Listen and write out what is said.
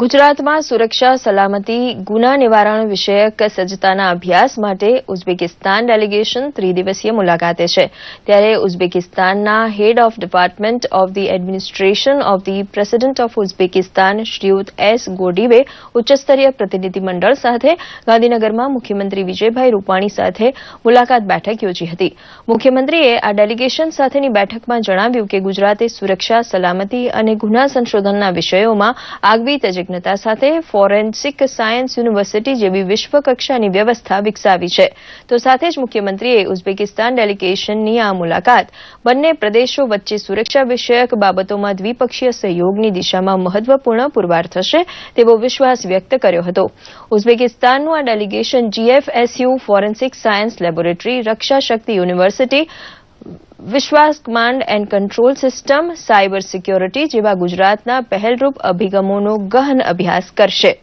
ગુજરાતમાં સુરક્ષા સલામતી ગુના નિવારણ વિષયક સજ્જતાના અભ્યાસ માટે ઉઝબેકિસ્તાન ડેલિગેશન ત્રિદિવસીય મુલાકાતે છે ત્યારે ઉઝબેકિસ્તાનના head of department of the administration of the president of Uzbekistan શ્રીયુત એસ ગોડીવે ઉચ્ચસ્તરીય પ્રતિનિધિમંડળ સાથે ગાંધીનગરમાં મુખ્યમંત્રી વિજયભાઈ રૂપાણી સાથે મુલાકાત બેઠક યોજી હતી મુખ્યમંત્રીએ આ ડેલિગેશન સાથેની બેઠકમાં જણાવ્યું કે ગુજરાતે સુરક્ષા સલામતી અને ગુના સંશોધનના વિષયોમાં આગવી તજજ્ઞ નિપુણતા સાથે ફોરેન્સિક સાયન્સ યુનિવર્સિટી જેવી વિશ્વકક્ષાની વ્યવસ્થા વિકસાવી છે તો સાથે જ મુખ્યમંત્રીએ ઉઝબેકિસ્તાન ડેલિગેશનની આ મુલાકાત બંને પ્રદેશો વચ્ચે સુરક્ષા વિષયક બાબતોમાં દ્વિપક્ષીય સહયોગની દિશામાં મહત્વપૂર્ણ પુરવાર થશે તેવો વિશ્વાસ વ્યક્ત કર્યો હતો ઉઝબેકિસ્તાનનું આ delegation GFSU forensic science laboratory Raksha Shakti university Vishwas command and control system cyber security જેવા ગુજરાતના પહેલરૂપ અભિગમોનો ગહન અભ્યાસ કરશે